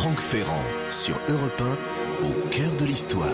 Franck Ferrand sur Europe 1, au cœur de l'histoire.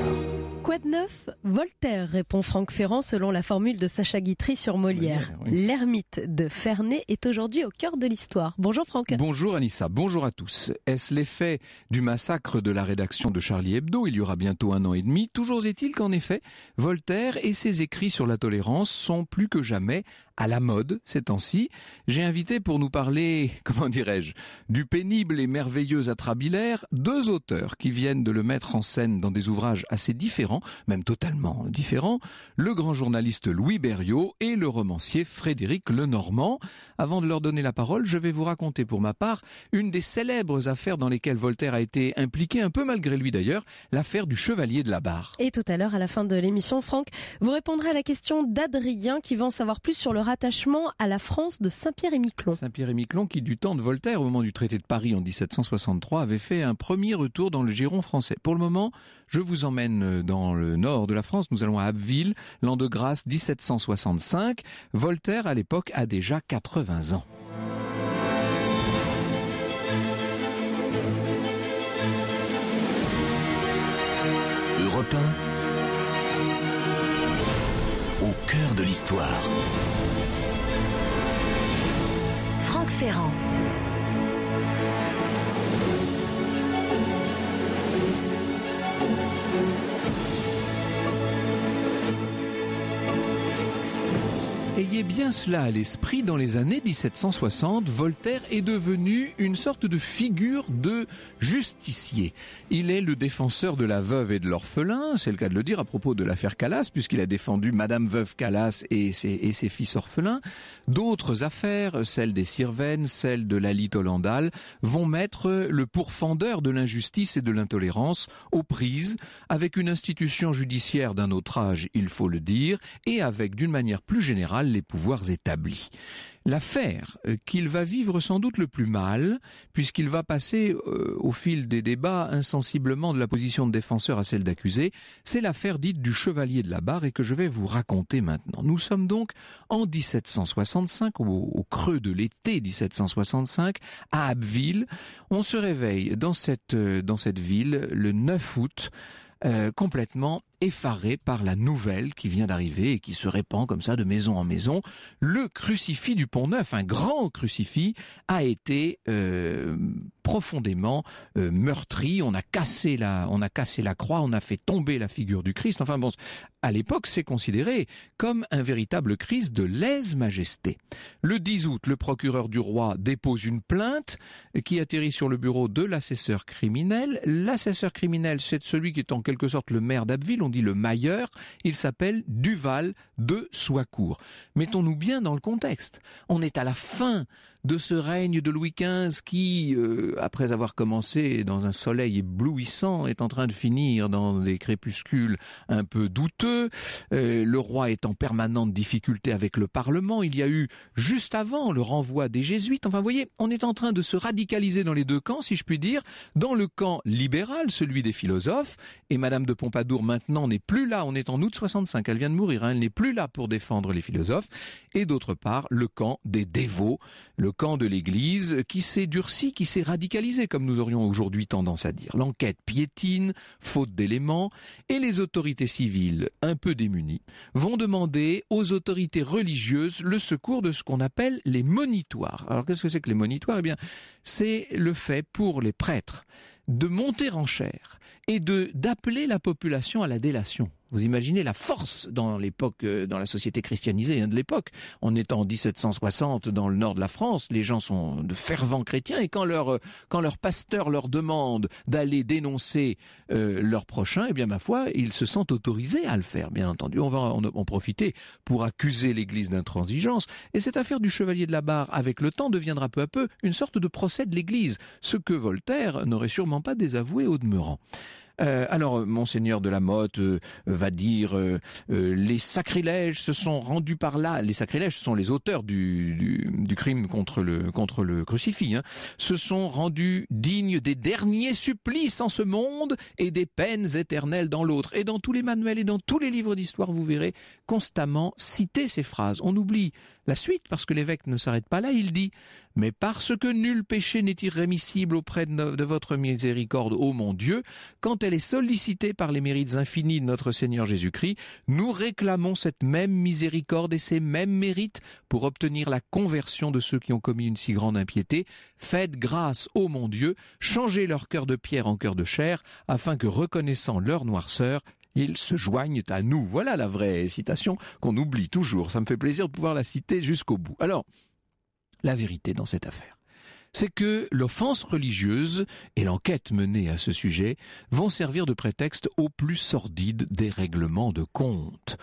Quoi de neuf Voltaire, répond Franck Ferrand selon la formule de Sacha Guitry sur Molière. L'ermite de Ferney est aujourd'hui au cœur de l'histoire. Bonjour Franck. Bonjour Anissa, bonjour à tous. Est-ce l'effet du massacre de la rédaction de Charlie Hebdo il y aura bientôt un an et demi Toujours est-il qu'en effet, Voltaire et ses écrits sur la tolérance sont plus que jamais à la mode ces temps-ci. J'ai invité pour nous parler, comment dirais-je, du pénible et merveilleux atrabilaire, deux auteurs qui viennent de le mettre en scène dans des ouvrages assez différents, même totalement différents, le grand journaliste Louis Berriot et le romancier Frédéric Lenormand. Avant de leur donner la parole, je vais vous raconter pour ma part une des célèbres affaires dans lesquelles Voltaire a été impliqué, un peu malgré lui d'ailleurs, l'affaire du chevalier de la barre. Et tout à l'heure, à la fin de l'émission, Franck, vous répondrez à la question d'Adrien qui veut en savoir plus sur le attachement à la France de Saint-Pierre-et-Miquelon. Saint-Pierre-et-Miquelon qui, du temps de Voltaire, au moment du traité de Paris en 1763, avait fait un premier retour dans le giron français. Pour le moment, je vous emmène euh, dans le nord de la France. Nous allons à Abbeville, l'an de grâce 1765. Voltaire, à l'époque, a déjà 80 ans. Europe au cœur de l'histoire. Ferrand. bien cela à l'esprit, dans les années 1760, Voltaire est devenu une sorte de figure de justicier. Il est le défenseur de la veuve et de l'orphelin, c'est le cas de le dire à propos de l'affaire Calas, puisqu'il a défendu Madame Veuve Callas et ses, et ses fils orphelins. D'autres affaires, celle des Sirvennes, celle de la Hollandale, vont mettre le pourfendeur de l'injustice et de l'intolérance aux prises avec une institution judiciaire d'un autre âge, il faut le dire, et avec d'une manière plus générale les pouvoirs établis. L'affaire euh, qu'il va vivre sans doute le plus mal, puisqu'il va passer euh, au fil des débats insensiblement de la position de défenseur à celle d'accusé, c'est l'affaire dite du chevalier de la barre et que je vais vous raconter maintenant. Nous sommes donc en 1765, au, creux de l'été 1765, à Abbeville. On se réveille dans cette, euh, dans cette ville le 9 août, complètement effaré par la nouvelle qui vient d'arriver et qui se répand comme ça de maison en maison. Le crucifix du Pont Neuf, un grand crucifix, a été euh, profondément euh, meurtri. On a cassé la, on a cassé la croix, on a fait tomber la figure du Christ. Enfin bon, à l'époque, c'est considéré comme un véritable Christ de lèse-majesté. Le 10 août, le procureur du roi dépose une plainte qui atterrit sur le bureau de l'assesseur criminel. L'assesseur criminel, c'est celui qui est en quelque sorte le maire d'Abbeville dit le mailleur, il s'appelle Duval de Soicourt. Mettons-nous bien dans le contexte. On est à la fin de ce règne de Louis XV qui, euh, après avoir commencé dans un soleil éblouissant, est en train de finir dans des crépuscules un peu douteux. Euh, le roi est en permanente difficulté avec le Parlement. Il y a eu, juste avant, le renvoi des jésuites. Enfin, vous voyez, on est en train de se radicaliser dans les deux camps, si je puis dire, dans le camp libéral, celui des philosophes. Et Madame de Pompadour, maintenant, n'est plus là. On est en août 65. Elle vient de mourir. Hein. Elle n'est plus là pour défendre les philosophes. Et d'autre part, le camp des dévots, le camp de l'Église qui s'est durci, qui s'est radicalisé, comme nous aurions aujourd'hui tendance à dire. L'enquête piétine, faute d'éléments, et les autorités civiles, un peu démunies, vont demander aux autorités religieuses le secours de ce qu'on appelle les monitoires. Alors qu'est-ce que c'est que les monitoires Eh bien, c'est le fait pour les prêtres de monter en chair et de d'appeler la population à la délation. Vous imaginez la force dans l'époque, euh, dans la société christianisée hein, de l'époque. On est en 1760 dans le nord de la France, les gens sont de fervents chrétiens et quand leur euh, quand leur pasteur leur demande d'aller dénoncer euh, leur prochain, eh bien ma foi, ils se sentent autorisés à le faire. Bien entendu, on va en, en profiter pour accuser l'Église d'intransigeance. Et cette affaire du chevalier de la barre, avec le temps, deviendra peu à peu une sorte de procès de l'Église, ce que Voltaire n'aurait sûrement pas désavoué au demeurant. Euh, alors, euh, monseigneur de la Motte euh, va dire les sacrilèges se sont rendus par là. Les sacrilèges sont les auteurs du, du, crime contre le contre le crucifix. Hein. se sont rendus dignes des derniers supplices en ce monde et des peines éternelles dans l'autre. Et dans tous les manuels et dans tous les livres d'histoire, vous verrez constamment citer ces phrases. On oublie la suite, parce que l'évêque ne s'arrête pas là, il dit Mais parce que nul péché n'est irrémissible auprès de votre miséricorde, ô mon Dieu, quand elle est sollicitée par les mérites infinis de notre Seigneur Jésus-Christ, nous réclamons cette même miséricorde et ces mêmes mérites pour obtenir la conversion de ceux qui ont commis une si grande impiété. Faites grâce, ô mon Dieu, changez leur cœur de pierre en cœur de chair, afin que reconnaissant leur noirceur, ils se joignent à nous. Voilà la vraie citation qu'on oublie toujours. Ça me fait plaisir de pouvoir la citer jusqu'au bout. Alors, la vérité dans cette affaire c'est que l'offense religieuse et l'enquête menée à ce sujet vont servir de prétexte au plus sordide règlements de compte.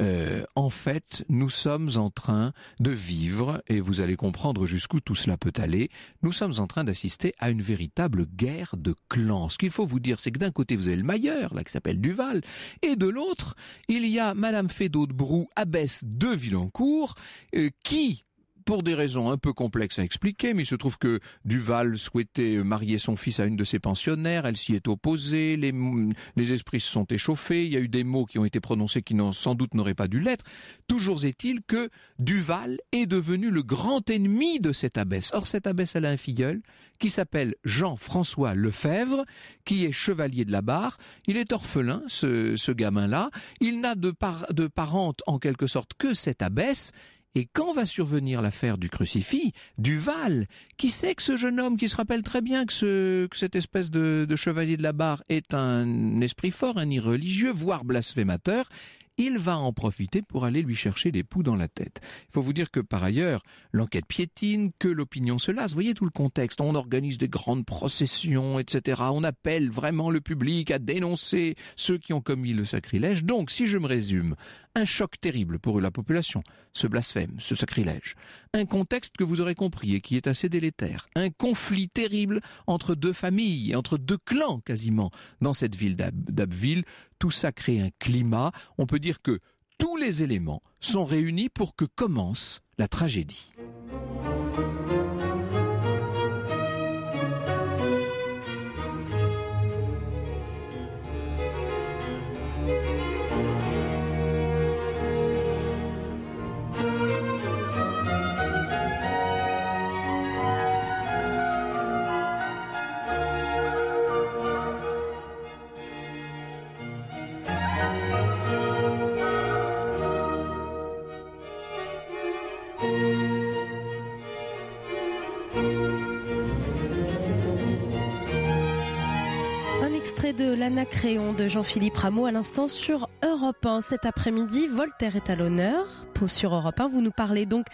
Euh, en fait, nous sommes en train de vivre, et vous allez comprendre jusqu'où tout cela peut aller, nous sommes en train d'assister à une véritable guerre de clans. Ce qu'il faut vous dire, c'est que d'un côté, vous avez le Mailleur, là, qui s'appelle Duval, et de l'autre, il y a Madame Fédot de Brou, abbesse de Villancourt, euh, qui, pour des raisons un peu complexes à expliquer, mais il se trouve que Duval souhaitait marier son fils à une de ses pensionnaires, elle s'y est opposée, les, esprits se sont échauffés, il y a eu des mots qui ont été prononcés qui sans doute n'auraient pas dû l'être. Toujours est-il que Duval est devenu le grand ennemi de cette abbesse. Or, cette abbesse, elle a un filleul qui s'appelle Jean-François Lefebvre, qui est chevalier de la barre. Il est orphelin, ce, gamin-là. Il n'a de, de parente, en quelque sorte, que cette abbesse. Et quand va survenir l'affaire du crucifix, du val, qui sait que ce jeune homme, qui se rappelle très bien que, ce, que cette espèce de, de chevalier de la barre est un esprit fort, un irreligieux, voire blasphémateur, il va en profiter pour aller lui chercher des poux dans la tête. Il faut vous dire que par ailleurs, l'enquête piétine, que l'opinion se lasse. Voyez tout le contexte. On organise des grandes processions, etc. On appelle vraiment le public à dénoncer ceux qui ont commis le sacrilège. Donc, si je me résume, un choc terrible pour la population, ce blasphème, ce sacrilège. Un contexte que vous aurez compris et qui est assez délétère. Un conflit terrible entre deux familles, entre deux clans quasiment, dans cette ville d'Abbeville. Tout ça crée un climat. On peut dire que tous les éléments sont réunis pour que commence la tragédie. de l'Anacréon de Jean-Philippe Rameau à l'instant sur Europe 1. Cet après-midi, Voltaire est à l'honneur. Pour sur Europe 1, vous nous parlez donc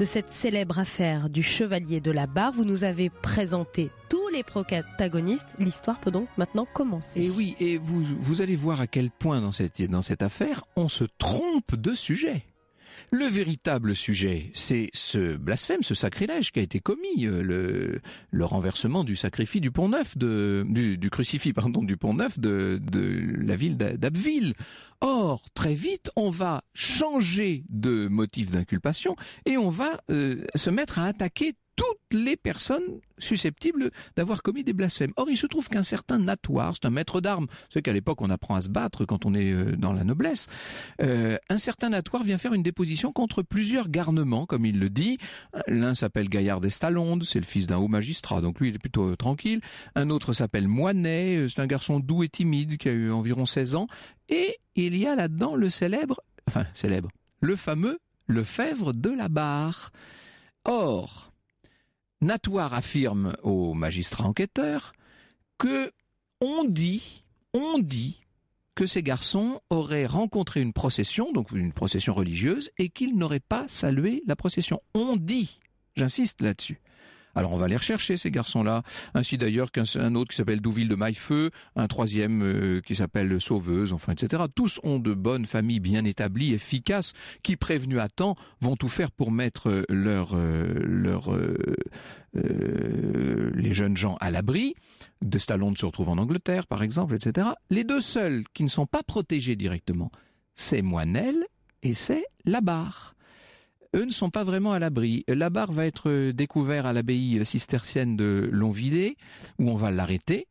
de cette célèbre affaire du chevalier de la barre. Vous nous avez présenté tous les protagonistes. L'histoire peut donc maintenant commencer. Et oui, et vous, allez voir à quel point dans cette, dans cette affaire, on se trompe de sujet. Le véritable sujet, c'est ce blasphème, ce sacrilège qui a été commis, euh, le, le renversement du sacrifice du pont neuf de, du, crucifix, pardon, du pont neuf de, la ville d'Abbeville. Or, très vite, on va changer de motif d'inculpation et on va euh, se mettre à attaquer toutes les personnes susceptibles d'avoir commis des blasphèmes. Or, il se trouve qu'un certain Natoire, c'est un maître d'armes, c'est qu'à l'époque on apprend à se battre quand on est euh, dans la noblesse, euh, un certain Natoire vient faire une déposition contre plusieurs garnements, comme il le dit. L'un s'appelle Gaillard d'Estalonde, c'est le fils d'un haut magistrat, donc lui il est plutôt euh, tranquille. Un autre s'appelle Moinet, c'est un garçon doux et timide qui a eu environ 16 ans. Et il y a là-dedans le célèbre, enfin célèbre, le fameux Lefebvre de la Barre. Or, Natoire affirme au magistrat enquêteur que on dit, on dit que ces garçons auraient rencontré une procession, donc une procession religieuse, et qu'ils n'auraient pas salué la procession. On dit, j'insiste là-dessus. Alors on va les rechercher ces garçons-là. Ainsi d'ailleurs qu'un autre qui s'appelle Douville de Maillefeu, un troisième euh, qui s'appelle Sauveuse, enfin etc. Tous ont de bonnes familles bien établies, efficaces, qui prévenus à temps vont tout faire pour mettre euh, leur, euh, euh, les jeunes gens à l'abri. De Stallone se retrouve en Angleterre par exemple, etc. Les deux seuls qui ne sont pas protégés directement, c'est Moinel et c'est la eux ne sont pas vraiment à l'abri. La barre va être euh, découverte à l'abbaye cistercienne de Longvillers, où on va l'arrêter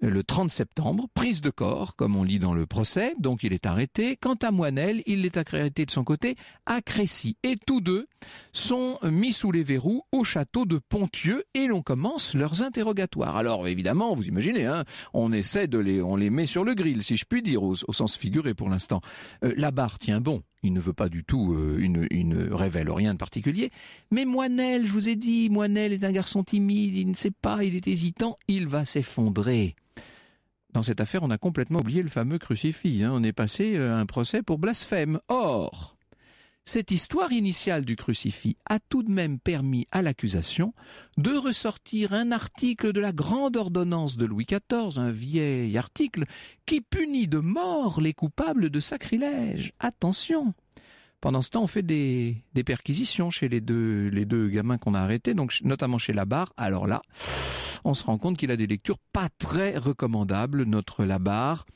le 30 septembre, prise de corps, comme on lit dans le procès, donc il est arrêté. Quant à Moinel, il est arrêté de son côté à Crécy. Et tous deux sont mis sous les verrous au château de Ponthieu et l'on commence leurs interrogatoires. Alors évidemment, vous imaginez, hein, on essaie de les, on les met sur le grill, si je puis dire, au, sens figuré pour l'instant. Euh, la barre tient bon. Il ne veut pas du tout, une, euh, révèle rien de particulier. Mais Moinel, je vous ai dit, Moinel est un garçon timide, il ne sait pas, il est hésitant, il va s'effondrer dans cette affaire, on a complètement oublié le fameux crucifix. Hein. On est passé à euh, un procès pour blasphème. Or, cette histoire initiale du crucifix a tout de même permis à l'accusation de ressortir un article de la grande ordonnance de Louis XIV, un vieil article, qui punit de mort les coupables de sacrilège. Attention pendant ce temps, on fait des, perquisitions chez les deux, les deux gamins qu'on a arrêtés, donc notamment chez Labarre. Alors là, on se rend compte qu'il a des lectures pas très recommandables, notre Labarre.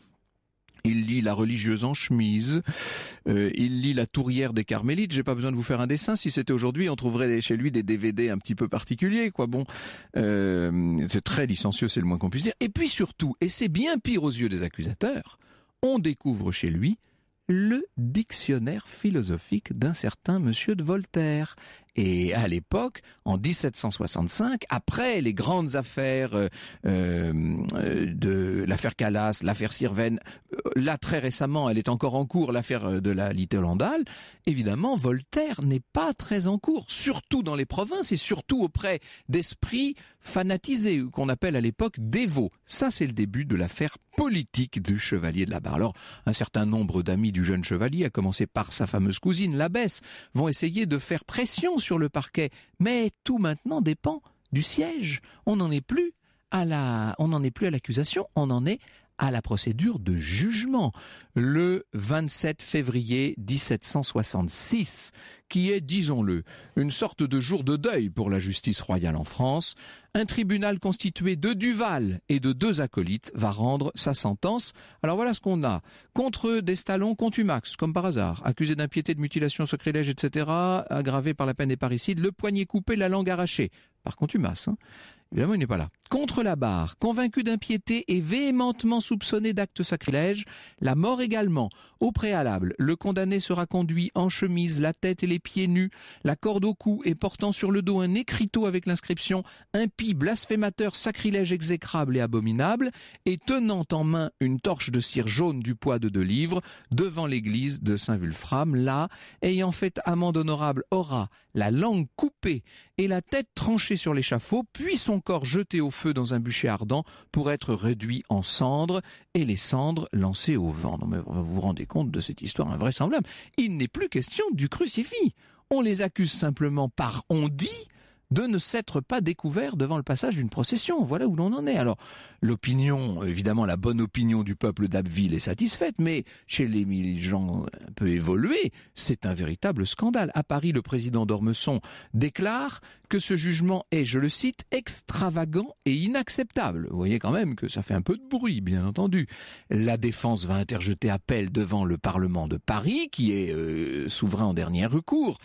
Il lit La religieuse en chemise. Euh, il lit La tourière des Carmélites. J'ai pas besoin de vous faire un dessin. Si c'était aujourd'hui, on trouverait chez lui des DVD un petit peu particuliers, quoi. Bon, euh, c'est très licencieux, c'est le moins qu'on puisse dire. Et puis surtout, et c'est bien pire aux yeux des accusateurs, on découvre chez lui le dictionnaire philosophique d'un certain monsieur de Voltaire, et à l'époque, en 1765, après les grandes affaires euh, euh, de l'affaire Calas, l'affaire Sirven, euh, là très récemment, elle est encore en cours, l'affaire de la Little évidemment, Voltaire n'est pas très en cours, surtout dans les provinces et surtout auprès d'esprits fanatisés, qu'on appelle à l'époque dévots. Ça, c'est le début de l'affaire politique du chevalier de la barre. Alors, un certain nombre d'amis du jeune chevalier, à commencer par sa fameuse cousine, l'abbesse, vont essayer de faire pression sur le parquet. Mais tout maintenant dépend du siège. On n'en est plus à la, on n'en est plus à l'accusation, on en est à la procédure de jugement le 27 février 1766, qui est, disons-le, une sorte de jour de deuil pour la justice royale en France, un tribunal constitué de Duval et de deux acolytes va rendre sa sentence. Alors voilà ce qu'on a. Contre Destalon, contumax, comme par hasard, accusé d'impiété, de mutilation, sacrilège, etc., aggravé par la peine des parricides, le poignet coupé, la langue arrachée, par contumace. Hein. Évidemment, il n'est pas là. Contre la barre, convaincu d'impiété et véhémentement soupçonné d'acte sacrilège, la mort également. Au préalable, le condamné sera conduit en chemise, la tête et les pieds nus, la corde au cou et portant sur le dos un écriteau avec l'inscription impie, blasphémateur, sacrilège exécrable et abominable, et tenant en main une torche de cire jaune du poids de deux livres devant l'église de Saint-Vulfram, là, ayant fait amende honorable, aura la langue coupée et la tête tranchée sur l'échafaud, puis son encore jeté au feu dans un bûcher ardent pour être réduit en cendres et les cendres lancées au vent. vous vous rendez compte de cette histoire invraisemblable. Il n'est plus question du crucifix. On les accuse simplement par on dit de ne s'être pas découvert devant le passage d'une procession. Voilà où l'on en est. Alors, l'opinion, évidemment, la bonne opinion du peuple d'Abbeville est satisfaite, mais chez les gens un peu évolués, c'est un véritable scandale. À Paris, le président d'Ormesson déclare que ce jugement est, je le cite, extravagant et inacceptable. Vous voyez quand même que ça fait un peu de bruit, bien entendu. La défense va interjeter appel devant le Parlement de Paris, qui est euh, souverain en dernier recours.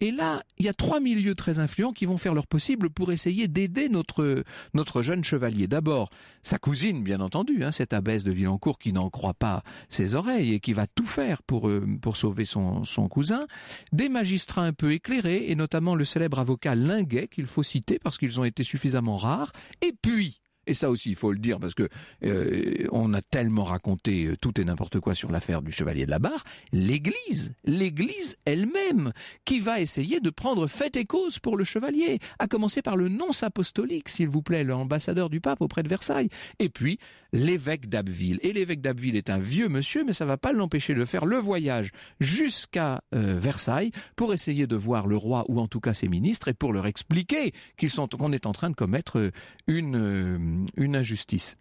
Et là, il y a trois milieux très influents qui vont faire leur possible pour essayer d'aider notre, notre jeune chevalier. D'abord, sa cousine, bien entendu, hein, cette abbesse de Villancourt qui n'en croit pas ses oreilles et qui va tout faire euh, pour, sauver son, son cousin. Des magistrats un peu éclairés, et notamment le célèbre avocat Linguet, qu'il faut citer parce qu'ils ont été suffisamment rares. Et puis, et ça aussi, il faut le dire, parce que euh, on a tellement raconté euh, tout et n'importe quoi sur l'affaire du chevalier de la barre, l'Église, l'Église elle-même, qui va essayer de prendre fait et cause pour le chevalier, à commencer par le nonce apostolique, s'il vous plaît, l'ambassadeur du pape auprès de Versailles, et puis l'évêque d'Abbeville. Et l'évêque d'Abbeville est un vieux monsieur, mais ça va pas l'empêcher de faire le voyage jusqu'à euh, Versailles pour essayer de voir le roi ou en tout cas ses ministres et pour leur expliquer qu'ils sont qu'on est en train de commettre une euh, une injustice.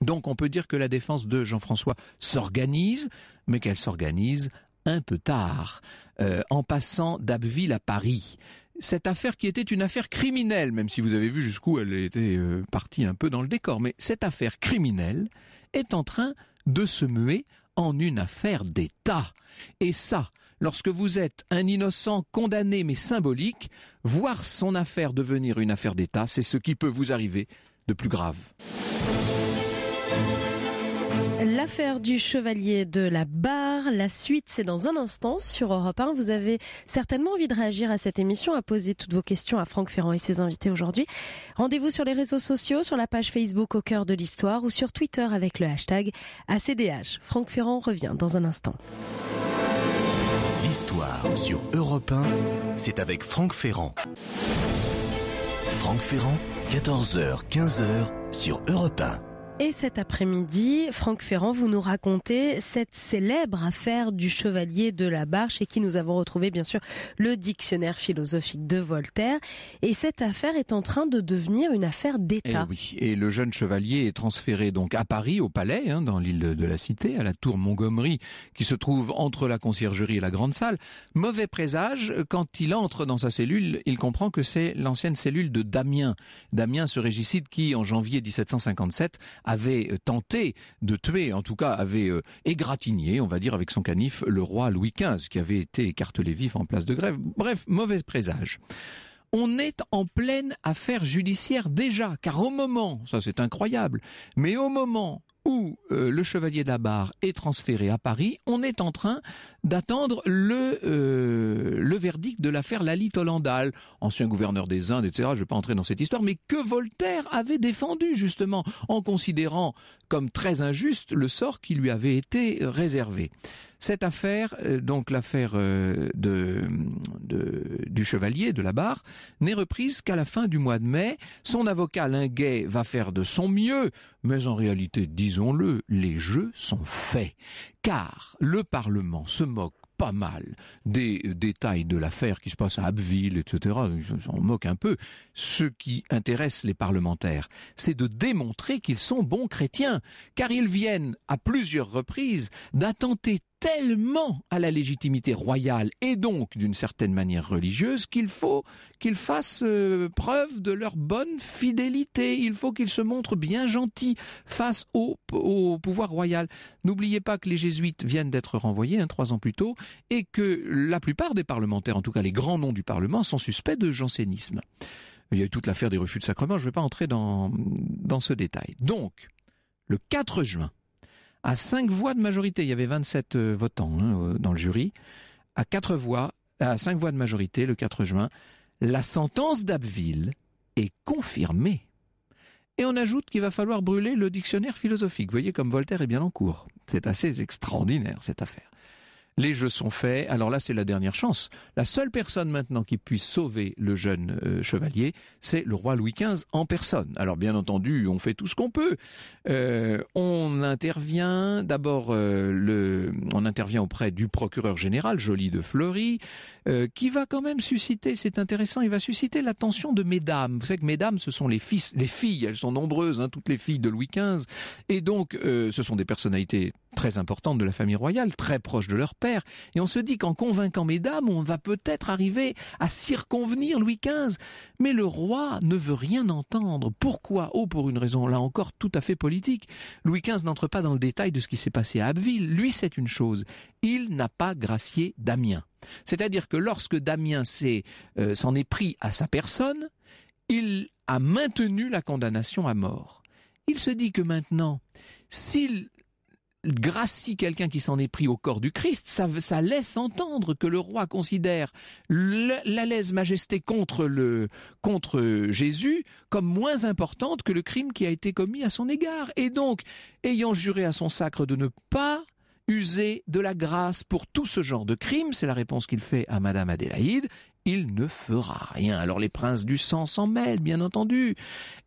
Donc on peut dire que la défense de Jean-François s'organise, mais qu'elle s'organise un peu tard, euh, en passant d'Abbeville à Paris. Cette affaire qui était une affaire criminelle, même si vous avez vu jusqu'où elle était euh, partie un peu dans le décor, mais cette affaire criminelle est en train de se muer en une affaire d'État. Et ça, lorsque vous êtes un innocent condamné mais symbolique, voir son affaire devenir une affaire d'État, c'est ce qui peut vous arriver de plus grave. L'affaire du chevalier de la barre, la suite c'est dans un instant sur Europe 1. Vous avez certainement envie de réagir à cette émission, à poser toutes vos questions à Franck Ferrand et ses invités aujourd'hui. Rendez-vous sur les réseaux sociaux, sur la page Facebook au cœur de l'histoire ou sur Twitter avec le hashtag ACDH. Franck Ferrand revient dans un instant. L'histoire sur Europe 1, c'est avec Franck Ferrand. Franck Ferrand 14h, 15h sur Europe 1. Et cet après-midi, Franck Ferrand, vous nous racontez cette célèbre affaire du chevalier de la Barche et qui nous avons retrouvé bien sûr le dictionnaire philosophique de Voltaire. Et cette affaire est en train de devenir une affaire d'État. Et, eh oui. et le jeune chevalier est transféré donc à Paris, au palais, hein, dans l'île de la Cité, à la tour Montgomery, qui se trouve entre la conciergerie et la grande salle. Mauvais présage, quand il entre dans sa cellule, il comprend que c'est l'ancienne cellule de Damien. Damien, ce régicide qui, en janvier 1757, avait euh, tenté de tuer, en tout cas avait euh, égratigné, on va dire, avec son canif, le roi Louis XV, qui avait été écartelé vif en place de grève. Bref, mauvais présage on est en pleine affaire judiciaire déjà, car au moment, ça c'est incroyable, mais au moment où euh, le Chevalier d'Abar est transféré à Paris, on est en train d'attendre le, euh, le verdict de l'affaire Lalit Hollandal, ancien gouverneur des Indes, etc. Je ne vais pas entrer dans cette histoire, mais que Voltaire avait défendu justement en considérant comme très injuste le sort qui lui avait été réservé. Cette affaire, euh, donc l'affaire euh, de, du chevalier de la barre, n'est reprise qu'à la fin du mois de mai. Son avocat Linguet va faire de son mieux, mais en réalité, disons-le, les jeux sont faits. Car le Parlement se moque pas mal des euh, détails de l'affaire qui se passe à Abbeville, etc. On moque un peu. Ce qui intéresse les parlementaires, c'est de démontrer qu'ils sont bons chrétiens, car ils viennent à plusieurs reprises d'attenter tellement à la légitimité royale et donc d'une certaine manière religieuse qu'il faut qu'ils fassent euh, preuve de leur bonne fidélité. Il faut qu'ils se montrent bien gentils face au, pouvoir royal. N'oubliez pas que les jésuites viennent d'être renvoyés hein, trois ans plus tôt et que la plupart des parlementaires, en tout cas les grands noms du Parlement, sont suspects de jansénisme. Il y a eu toute l'affaire des refus de sacrement, je ne vais pas entrer dans, dans ce détail. Donc, le 4 juin, à cinq voix de majorité. Il y avait 27 euh, votants hein, euh, dans le jury. À quatre voix, à cinq voix de majorité, le 4 juin, la sentence d'Abbeville est confirmée. Et on ajoute qu'il va falloir brûler le dictionnaire philosophique. Voyez comme Voltaire est bien en cours. C'est assez extraordinaire cette affaire les jeux sont faits. Alors là, c'est la dernière chance. La seule personne maintenant qui puisse sauver le jeune euh, chevalier, c'est le roi Louis XV en personne. Alors bien entendu, on fait tout ce qu'on peut. Euh, on intervient d'abord, euh, le, on intervient auprès du procureur général Joly de Fleury. Euh, qui va quand même susciter, c'est intéressant, il va susciter l'attention de mesdames. Vous savez que mesdames, ce sont les filles, elles sont nombreuses, hein, toutes les filles de Louis XV, et donc euh, ce sont des personnalités très importantes de la famille royale, très proches de leur père, et on se dit qu'en convainquant mesdames, on va peut-être arriver à circonvenir Louis XV. Mais le roi ne veut rien entendre. Pourquoi Oh, pour une raison, là encore, tout à fait politique. Louis XV n'entre pas dans le détail de ce qui s'est passé à Abbeville. Lui, c'est une chose. Il n'a pas gracié Damien. C'est-à-dire que lorsque Damien euh, s'en est pris à sa personne, il a maintenu la condamnation à mort. Il se dit que maintenant, s'il gracie quelqu'un qui s'en est pris au corps du Christ, ça, laisse entendre que le roi considère l'alaise majesté contre, le, contre Jésus comme moins importante que le crime qui a été commis à son égard. Et donc, ayant juré à son sacre de ne pas user de la grâce pour tout ce genre de crime, c'est la réponse qu'il fait à Madame Adélaïde, il ne fera rien. Alors les princes du sang s'en mêlent, bien entendu.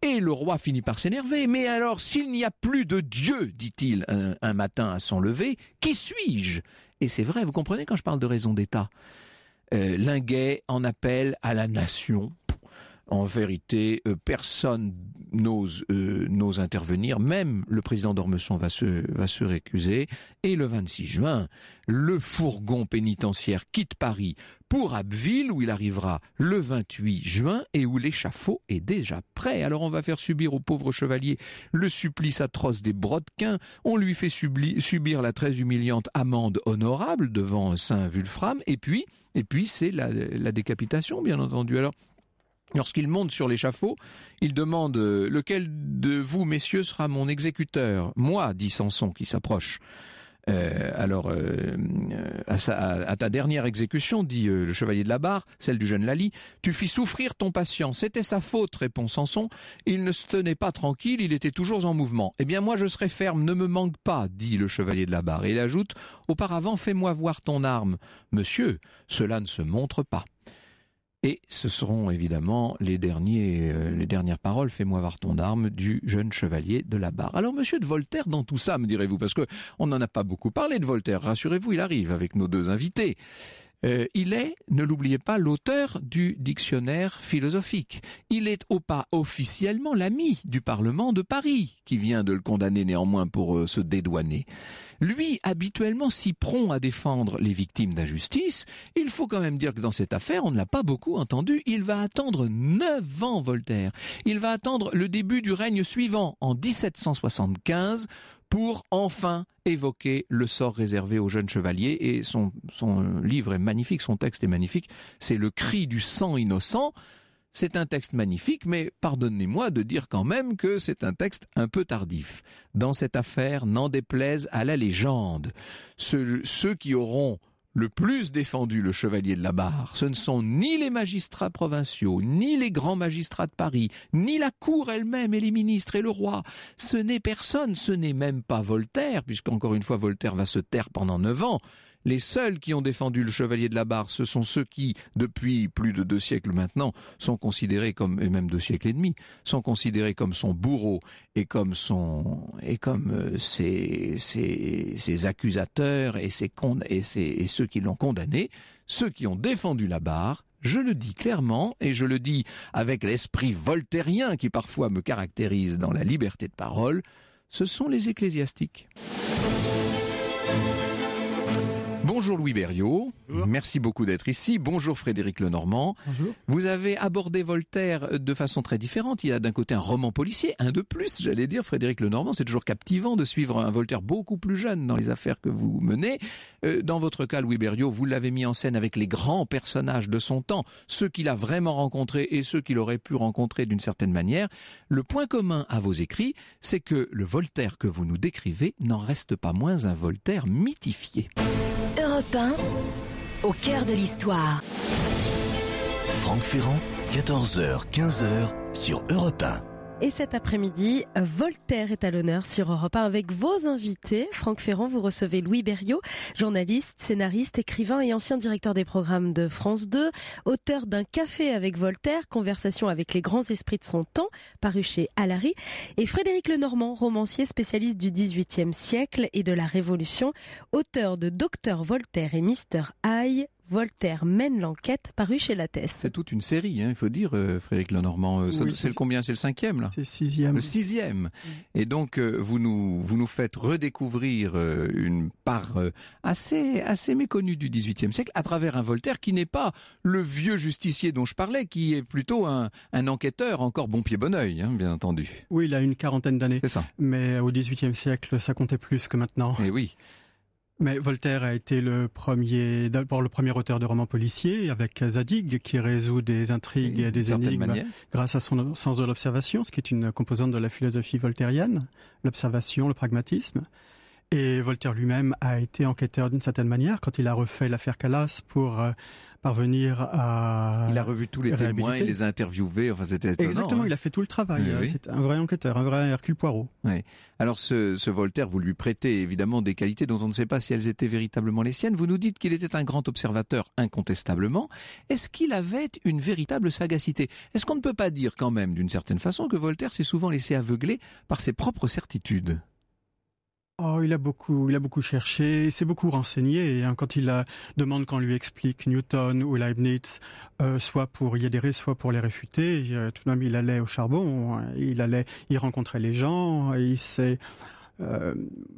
Et le roi finit par s'énerver. Mais alors, s'il n'y a plus de Dieu, dit-il un, matin à son lever, qui suis-je Et c'est vrai, vous comprenez quand je parle de raison d'État. Euh, Linguet en appelle à la nation, en vérité, euh, personne euh, n'ose intervenir. Même le président d'Ormesson va se va se récuser. Et le 26 juin, le fourgon pénitentiaire quitte Paris pour Abbeville, où il arrivera le 28 juin et où l'échafaud est déjà prêt. Alors on va faire subir au pauvre chevalier le supplice atroce des brodequins, on lui fait subir la très humiliante amende honorable devant Saint-Vulfram, et puis, et puis c'est la, la décapitation, bien entendu. Alors Lorsqu'il monte sur l'échafaud, il demande euh, Lequel de vous, messieurs, sera mon exécuteur Moi, dit Samson qui s'approche. Euh, alors, euh, à, ta dernière exécution, dit le chevalier de la barre, celle du jeune Lali, tu fis souffrir ton patient. C'était sa faute, répond Samson. Il ne se tenait pas tranquille, il était toujours en mouvement. Eh bien, moi, je serai ferme, ne me manque pas, dit le chevalier de la barre. Et il ajoute, auparavant, fais-moi voir ton arme. Monsieur, cela ne se montre pas. Et ce seront évidemment les, derniers, euh, les dernières paroles, fais-moi voir ton arme, du jeune chevalier de la barre. Alors, monsieur de Voltaire, dans tout ça, me direz-vous, parce que on n'en a pas beaucoup parlé de Voltaire, rassurez-vous, il arrive avec nos deux invités. Euh, il est, ne l'oubliez pas, l'auteur du dictionnaire philosophique. Il est au pas officiellement l'ami du Parlement de Paris, qui vient de le condamner néanmoins pour euh, se dédouaner. Lui, habituellement si prompt à défendre les victimes d'injustice, il faut quand même dire que dans cette affaire, on ne l'a pas beaucoup entendu. Il va attendre neuf ans, Voltaire. Il va attendre le début du règne suivant, en 1775, pour enfin évoquer le sort réservé aux jeunes chevaliers. Et son, son livre est magnifique, son texte est magnifique. C'est le cri du sang innocent. C'est un texte magnifique, mais pardonnez-moi de dire quand même que c'est un texte un peu tardif. Dans cette affaire, n'en déplaise à la légende. Ceux, ceux qui auront le plus défendu le chevalier de la barre, ce ne sont ni les magistrats provinciaux, ni les grands magistrats de Paris, ni la cour elle-même et les ministres et le roi. Ce n'est personne, ce n'est même pas Voltaire, puisqu'encore une fois Voltaire va se taire pendant neuf ans. Les seuls qui ont défendu le chevalier de la barre, ce sont ceux qui, depuis plus de deux siècles maintenant, sont considérés comme, et même deux siècles et demi, sont considérés comme son bourreau et comme son, et comme euh, ses, accusateurs et ses, et ceux qui l'ont condamné. Ceux qui ont défendu la barre, je le dis clairement et je le dis avec l'esprit voltairien qui parfois me caractérise dans la liberté de parole, ce sont les ecclésiastiques. Bonjour Louis Berriot, merci beaucoup d'être ici. Bonjour Frédéric Lenormand. Vous avez abordé Voltaire de façon très différente. Il y a d'un côté un roman policier, un de plus, j'allais dire, Frédéric Lenormand. C'est toujours captivant de suivre un Voltaire beaucoup plus jeune dans les affaires que vous menez. Euh, dans votre cas, Louis Berriot, vous l'avez mis en scène avec les grands personnages de son temps, ceux qu'il a vraiment rencontrés et ceux qu'il aurait pu rencontrer d'une certaine manière. Le point commun à vos écrits, c'est que le Voltaire que vous nous décrivez n'en reste pas moins un Voltaire mythifié. Europe au cœur de l'histoire. Franck Ferrand, 14h, 15h sur Europe 1. Et cet après-midi, Voltaire est à l'honneur sur Europe 1 avec vos invités. Franck Ferrand, vous recevez Louis Berriot, journaliste, scénariste, écrivain et ancien directeur des programmes de France 2, auteur d'un café avec Voltaire, conversation avec les grands esprits de son temps, paru chez Alary, et Frédéric Lenormand, romancier spécialiste du XVIIIe siècle et de la Révolution, auteur de Docteur Voltaire et Mister haïe Voltaire mène l'enquête paru chez Lattès. C'est toute une série, hein, il faut dire, euh, Frédéric Lenormand. Euh, c'est le combien C'est le cinquième, là C'est le sixième. Le sixième. Et donc, euh, vous, nous, vous nous faites redécouvrir une part assez, assez méconnue du XVIIIe siècle à travers un Voltaire qui n'est pas le vieux justicier dont je parlais, qui est plutôt un, enquêteur encore bon pied bon oeil, hein, bien entendu. Oui, il a une quarantaine d'années. C'est ça. Mais au XVIIIe siècle, ça comptait plus que maintenant. Et eh oui. Mais Voltaire a été le premier, d'abord le premier auteur de romans policiers avec Zadig qui résout des intrigues et des énigmes grâce à son sens de l'observation, ce qui est une composante de la philosophie voltairienne, l'observation, le pragmatisme. Et Voltaire lui-même a été enquêteur d'une certaine manière quand il a refait l'affaire Calas pour euh, parvenir à. Il a revu tous les témoins, il les a interviewés. Enfin, c'était Exactement, hein. il a fait tout le travail. Hein. C'est un vrai enquêteur, un vrai Hercule Poirot. Oui. Alors, ce, Voltaire, vous lui prêtez évidemment des qualités dont on ne sait pas si elles étaient véritablement les siennes. Vous nous dites qu'il était un grand observateur, incontestablement. Est-ce qu'il avait une véritable sagacité Est-ce qu'on ne peut pas dire quand même, d'une certaine façon, que Voltaire s'est souvent laissé aveugler par ses propres certitudes Oh, il a beaucoup, il a beaucoup cherché, il s'est beaucoup renseigné. Hein, quand il demande qu'on lui explique Newton ou Leibniz, euh, soit pour y adhérer, soit pour les réfuter, euh, tout de même, il allait au charbon, hein, il allait, y rencontrer les gens, et il s'est euh,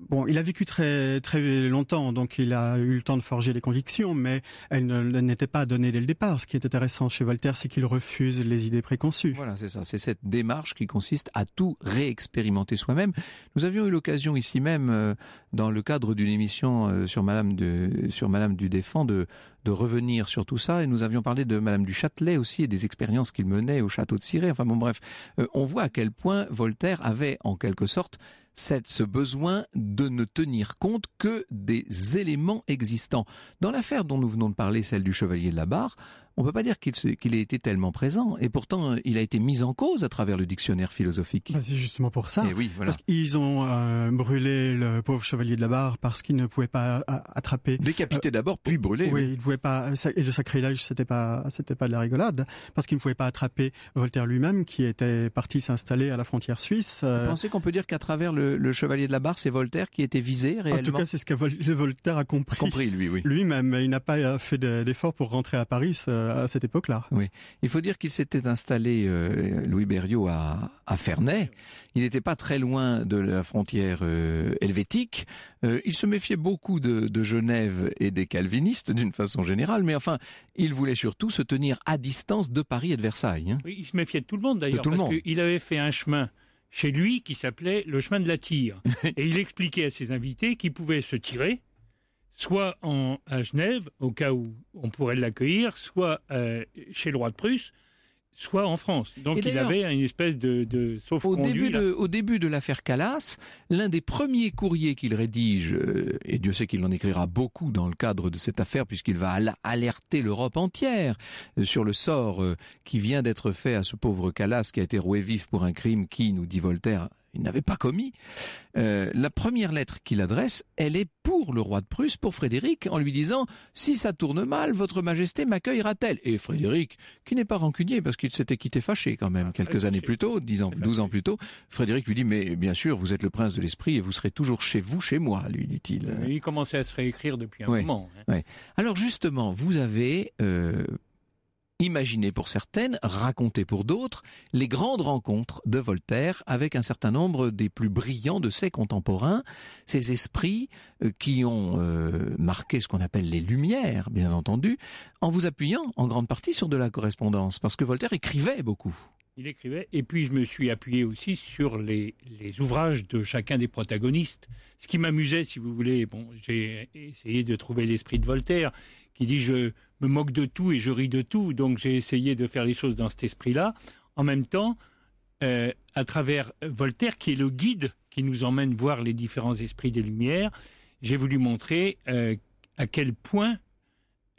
bon, il a vécu très très longtemps, donc il a eu le temps de forger les convictions, mais elles n'étaient pas données dès le départ. Ce qui est intéressant chez Voltaire, c'est qu'il refuse les idées préconçues. Voilà, c'est ça. C'est cette démarche qui consiste à tout réexpérimenter soi-même. Nous avions eu l'occasion ici même, euh, dans le cadre d'une émission euh, sur Madame sur Madame du Défend, de de revenir sur tout ça. Et nous avions parlé de Madame du Châtelet aussi et des expériences qu'il menait au château de Ciré. Enfin bon, bref, euh, on voit à quel point Voltaire avait en quelque sorte cette, ce besoin de ne tenir compte que des éléments existants. Dans l'affaire dont nous venons de parler, celle du chevalier de la barre, on ne peut pas dire qu'il ait été tellement présent. Et pourtant, il a été mis en cause à travers le dictionnaire philosophique. Bah, c'est justement pour ça. Eh oui, Parce qu'ils ont euh, brûlé le pauvre chevalier de la barre parce qu'il ne pouvait pas euh, attraper. Décapité euh, d'abord, puis brûlé. Oui, il pouvait pas. Et le sacrilège, c'était pas, c'était pas de la rigolade, parce qu'il ne pouvait pas attraper Voltaire lui-même, qui était parti s'installer à la frontière suisse. Vous pensez qu'on peut dire qu'à travers le, chevalier de la barre, c'est Voltaire qui était visé réellement En tout cas, c'est ce que Voltaire a compris. compris lui, oui. Lui-même, il n'a pas fait d'efforts pour rentrer à Paris. Euh, à cette époque-là. Oui, il faut dire qu'il s'était installé euh, Louis Berriot à, Ferney. Il n'était pas très loin de la frontière euh, helvétique. il se méfiait beaucoup de, Genève et des calvinistes d'une façon générale, mais enfin, il voulait surtout se tenir à distance de Paris et de Versailles. Hein. il se méfiait de tout le monde d'ailleurs, parce qu'il avait fait un chemin chez lui qui s'appelait le chemin de la tire. et il expliquait à ses invités qu'ils pouvaient se tirer soit en, à Genève, au cas où on pourrait l'accueillir, soit euh, chez le roi de Prusse, soit en France. Donc il avait une espèce de, sauf au début de, au début de l'affaire Calas, l'un des premiers courriers qu'il rédige, euh, et Dieu sait qu'il en écrira beaucoup dans le cadre de cette affaire, puisqu'il va alerter l'Europe entière euh, sur le sort qui vient d'être fait à ce pauvre Calas qui a été roué vif pour un crime qui, nous dit Voltaire, il n'avait pas commis. Euh, la première lettre qu'il adresse, elle est pour le roi de Prusse, pour Frédéric, en lui disant Si ça tourne mal, votre majesté m'accueillera-t-elle Et Frédéric, qui n'est pas rancunier, parce qu'il s'était quitté fâché quand même, ah, quelques années plus tôt, 10 ans, 12 ans plus tôt, Frédéric lui dit Mais bien sûr, vous êtes le prince de l'esprit et vous serez toujours chez vous, chez moi, lui dit-il. Il commençait à se réécrire depuis un moment. Hein. Alors justement, vous avez. Euh, Imaginez pour certaines, raconter pour d'autres, les grandes rencontres de Voltaire avec un certain nombre des plus brillants de ses contemporains, ces esprits euh, qui ont euh, marqué ce qu'on appelle les Lumières, bien entendu, en vous appuyant en grande partie sur de la correspondance, parce que Voltaire écrivait beaucoup. Il écrivait, et puis je me suis appuyé aussi sur les, les ouvrages de chacun des protagonistes. Ce qui m'amusait, si vous voulez, bon, j'ai essayé de trouver l'esprit de Voltaire, qui dit je me moque de tout et je ris de tout. Donc j'ai essayé de faire les choses dans cet esprit-là. En même temps, euh, à travers Voltaire, qui est le guide qui nous emmène voir les différents esprits des Lumières, j'ai voulu montrer euh, à quel point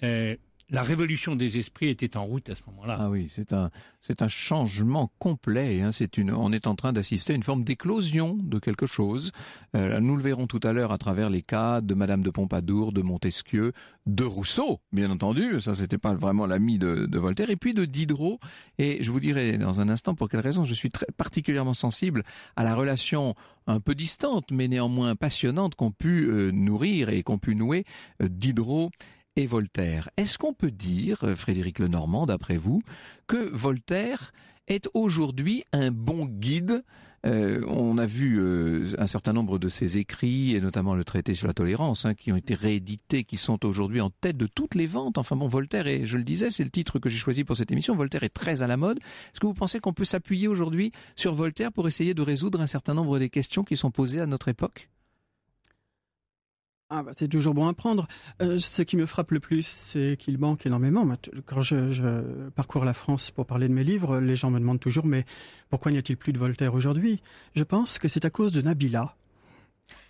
euh, la révolution des esprits était en route à ce moment-là. Ah oui, c'est un, c'est un changement complet. Hein. C'est une, on est en train d'assister à une forme d'éclosion de quelque chose. Euh, nous le verrons tout à l'heure à travers les cas de Madame de Pompadour, de Montesquieu, de Rousseau, bien entendu. Ça, c'était pas vraiment l'ami de, de, Voltaire, et puis de Diderot. Et je vous dirai dans un instant pour quelle raison je suis très particulièrement sensible à la relation un peu distante, mais néanmoins passionnante qu'ont pu euh, nourrir et qu'ont pu nouer euh, Diderot et Voltaire. Est-ce qu'on peut dire, euh, Frédéric Lenormand, d'après vous, que Voltaire est aujourd'hui un bon guide euh, on a vu euh, un certain nombre de ses écrits, et notamment le traité sur la tolérance, hein, qui ont été réédités, qui sont aujourd'hui en tête de toutes les ventes. Enfin bon, Voltaire, et je le disais, c'est le titre que j'ai choisi pour cette émission, Voltaire est très à la mode. Est-ce que vous pensez qu'on peut s'appuyer aujourd'hui sur Voltaire pour essayer de résoudre un certain nombre des questions qui sont posées à notre époque ah bah, c'est toujours bon à prendre. Euh, ce qui me frappe le plus, c'est qu'il manque énormément. Quand je, je, parcours la France pour parler de mes livres, les gens me demandent toujours mais pourquoi n'y a-t-il plus de Voltaire aujourd'hui Je pense que c'est à cause de Nabila.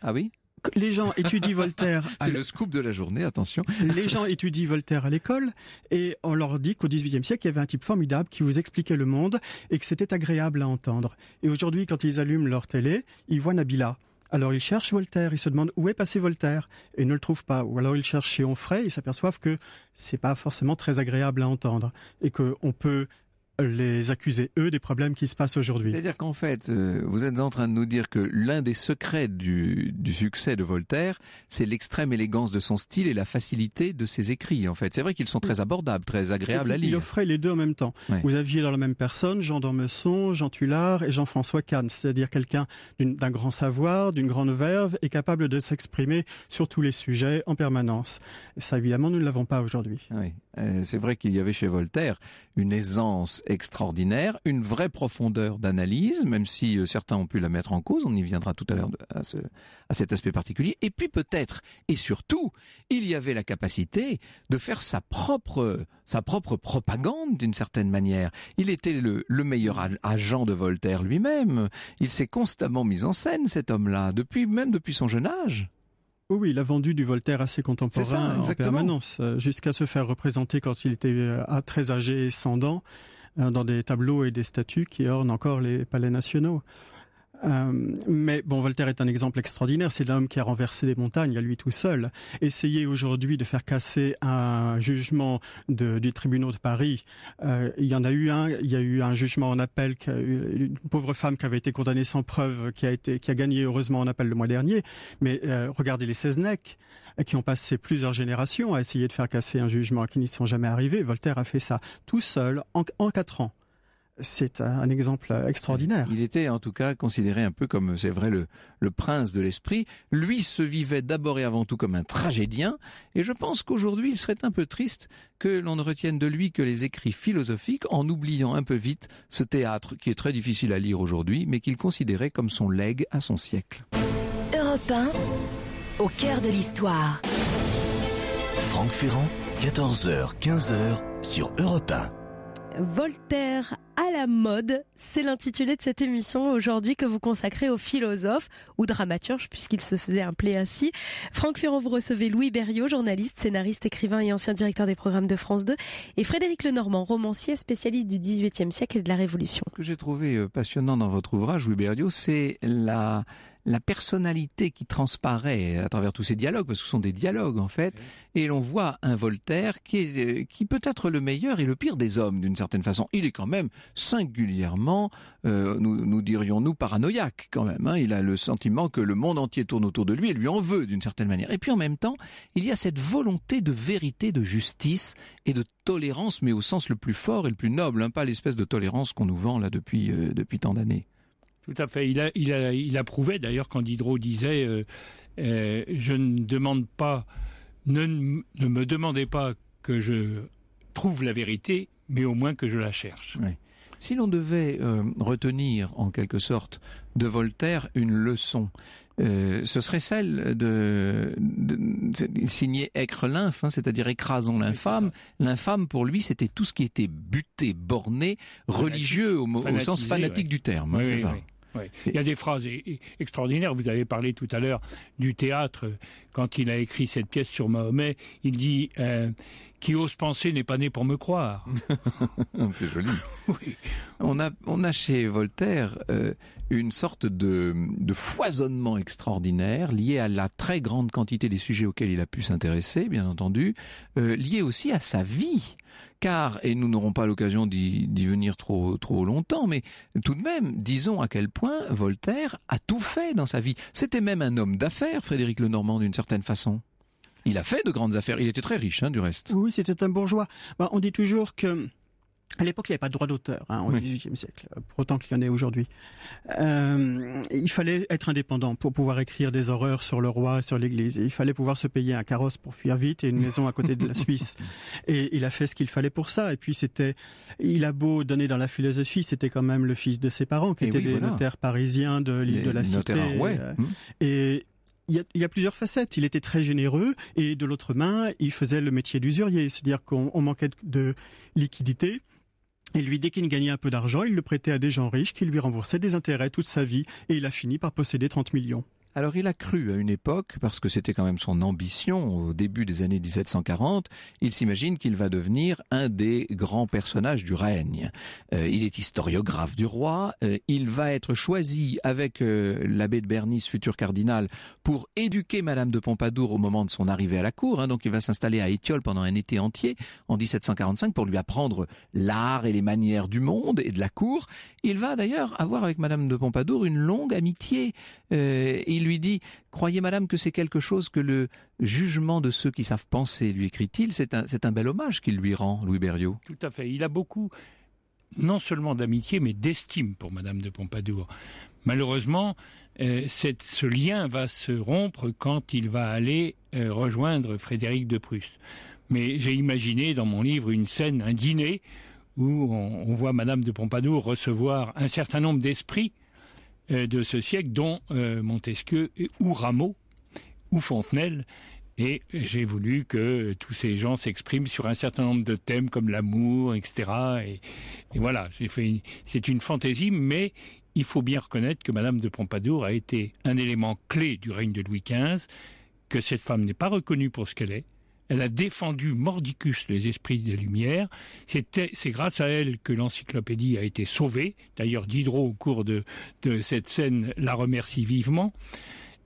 Ah oui les gens étudient Voltaire. c'est le scoop de la journée, attention. les gens étudient Voltaire à l'école et on leur dit qu'au XVIIIe siècle, il y avait un type formidable qui vous expliquait le monde et que c'était agréable à entendre. Et aujourd'hui, quand ils allument leur télé, ils voient Nabila. Alors ils cherchent Voltaire, ils se demandent où est passé Voltaire et ne le trouvent pas. Ou alors ils cherchent chez Onfray, et s'aperçoivent que c'est pas forcément très agréable à entendre et on peut les accuser, eux, des problèmes qui se passent aujourd'hui. C'est-à-dire qu'en fait, euh, vous êtes en train de nous dire que l'un des secrets du, succès de Voltaire, c'est l'extrême élégance de son style et la facilité de ses écrits, en fait. C'est vrai qu'ils sont très abordables, très agréables à lire. Il offrait les deux en même temps. Vous aviez dans la même personne Jean d'Ormesson, Jean Tullard et Jean-François Kahn, c'est-à-dire quelqu'un d'un grand savoir, d'une grande verve et capable de s'exprimer sur tous les sujets en permanence. ça, évidemment, nous ne l'avons pas aujourd'hui. Oui. Euh, c'est vrai qu'il y avait chez Voltaire une aisance extraordinaire, une vraie profondeur d'analyse, même si euh, certains ont pu la mettre en cause, on y viendra tout à l'heure à, cet aspect particulier, et puis peut-être, et surtout, il y avait la capacité de faire sa propre, sa propre propagande d'une certaine manière. Il était le, meilleur agent de Voltaire lui-même, il s'est constamment mis en scène, cet homme-là, depuis, même depuis son jeune âge. Oui, il a vendu du Voltaire assez contemporain en permanence, euh, jusqu'à se faire représenter quand il était euh, très âgé et sans dents. Euh, dans des tableaux et des statues qui ornent encore les palais nationaux. Euh, mais bon, Voltaire est un exemple extraordinaire. C'est l'homme qui a renversé des montagnes à lui tout seul. Essayez aujourd'hui de faire casser un jugement du tribunal de Paris, euh, il y en a eu un. Il y a eu un jugement en appel, euh, une pauvre femme qui avait été condamnée sans preuve, qui a été, qui a gagné heureusement en appel le mois dernier. Mais regardez les 16 qui ont passé plusieurs générations à essayer de faire casser un jugement qui n'y sont jamais arrivés. Voltaire a fait ça tout seul en quatre ans c'est un exemple extraordinaire. Il était en tout cas considéré un peu comme, c'est vrai, le, prince de l'esprit. Lui se vivait d'abord et avant tout comme un tragédien, et je pense qu'aujourd'hui il serait un peu triste que l'on ne retienne de lui que les écrits philosophiques en oubliant un peu vite ce théâtre qui est très difficile à lire aujourd'hui, mais qu'il considérait comme son legs à son siècle. Europe au cœur de l'histoire. Franck Ferrand, 14h, 15h sur Europe Voltaire à la mode, c'est l'intitulé de cette émission aujourd'hui que vous consacrez au philosophe ou dramaturge puisqu'il se faisait appeler ainsi. Franck Ferrand, vous recevez Louis Berriot, journaliste, scénariste, écrivain et ancien directeur des programmes de France 2 et Frédéric Lenormand, romancier, spécialiste du 18e siècle et de la Révolution. Ce que j'ai trouvé euh, passionnant dans votre ouvrage, Louis Berriot, c'est la la personnalité qui transparaît à travers tous ces dialogues, parce que ce sont des dialogues en fait, et l'on voit un Voltaire qui, est, euh, qui peut être le meilleur et le pire des hommes d'une certaine façon. Il est quand même singulièrement, euh, nous, nous dirions-nous, paranoïaque quand même. Hein. Il a le sentiment que le monde entier tourne autour de lui et lui en veut d'une certaine manière. Et puis en même temps, il y a cette volonté de vérité, de justice et de tolérance, mais au sens le plus fort et le plus noble, hein, pas l'espèce de tolérance qu'on nous vend là depuis, euh, depuis tant d'années. Tout à fait. Il, a, approuvait d'ailleurs quand Diderot disait euh, euh, Je ne demande pas, ne, me demandez pas que je trouve la vérité, mais au moins que je la cherche. Si l'on devait euh, retenir en quelque sorte de Voltaire une leçon, ce serait celle de, de signer Ecre l'inf, c'est-à-dire écrasons l'infâme. L'infâme pour lui, c'était tout ce qui était buté, borné, religieux au, sens fanatique du terme. Il y a des phrases e-, extraordinaires. Vous avez parlé tout à l'heure du théâtre quand il a écrit cette pièce sur Mahomet, il dit euh, Qui ose penser n'est pas né pour me croire ⁇ C'est joli. on, a, on a chez Voltaire euh, une sorte de, foisonnement extraordinaire lié à la très grande quantité des sujets auxquels il a pu s'intéresser, bien entendu, euh, lié aussi à sa vie car, et nous n'aurons pas l'occasion d'y venir trop, trop longtemps, mais tout de même, disons à quel point Voltaire a tout fait dans sa vie. C'était même un homme d'affaires, Frédéric Lenormand, d'une certaine certaine façon. Il a fait de grandes affaires. Il était très riche, hein, du reste. Oui, c'était un bourgeois. Bah, on dit toujours que à l'époque, il n'y avait pas de droit d'auteur hein, au XVIIIe siècle, pour autant qu'il y en ait aujourd'hui. Euh, il fallait être indépendant pour pouvoir écrire des horreurs sur le roi, et sur l'Église. Il fallait pouvoir se payer un carrosse pour fuir vite et une maison à côté de la Suisse. Et il a fait ce qu'il fallait pour ça. Et puis c'était, il a beau donner dans la philosophie, c'était quand même le fils de ses parents qui étaient des notaires parisiens de l'île de la Cité. Euh, hum. Et il y, a, plusieurs facettes. Il était très généreux et de l'autre main, il faisait le métier d'usurier, c'est-à-dire qu'on manquait de liquidité. Et lui, dès qu'il gagnait un peu d'argent, il le prêtait à des gens riches qui lui remboursaient des intérêts toute sa vie. Et il a fini par posséder 30 millions. Alors il a cru à une époque, parce que c'était quand même son ambition au début des années 1740, il s'imagine qu'il va devenir un des grands personnages du règne. Euh, il est historiographe du roi, euh, il va être choisi avec euh, l'abbé de Bernice, futur cardinal, pour éduquer Madame de Pompadour au moment de son arrivée à la cour. Hein, donc il va s'installer à Étiole pendant un été entier en 1745 pour lui apprendre l'art et les manières du monde et de la cour. Il va d'ailleurs avoir avec Madame de Pompadour une longue amitié. Euh, il lui dit Croyez, madame, que c'est quelque chose que le jugement de ceux qui savent penser, lui écrit-il. C'est un, bel hommage qu'il lui rend, Louis Berriot. Tout à fait. Il a beaucoup, non seulement d'amitié, mais d'estime pour madame de Pompadour. Malheureusement, euh, ce lien va se rompre quand il va aller euh, rejoindre Frédéric de Prusse. Mais j'ai imaginé dans mon livre une scène, un dîner, où on voit Madame de Pompadour recevoir un certain nombre d'esprits euh, de ce siècle, dont euh, Montesquieu ou Rameau ou Fontenelle. Et j'ai voulu que euh, tous ces gens s'expriment sur un certain nombre de thèmes comme l'amour, etc. Et, voilà, j'ai fait. C'est une fantaisie, mais il faut bien reconnaître que Madame de Pompadour a été un élément clé du règne de Louis XV, que cette femme n'est pas reconnue pour ce qu'elle est, elle a défendu mordicus les esprits des Lumières. C'est grâce à elle que l'encyclopédie a été sauvée. D'ailleurs, Diderot, au cours de, cette scène, la remercie vivement.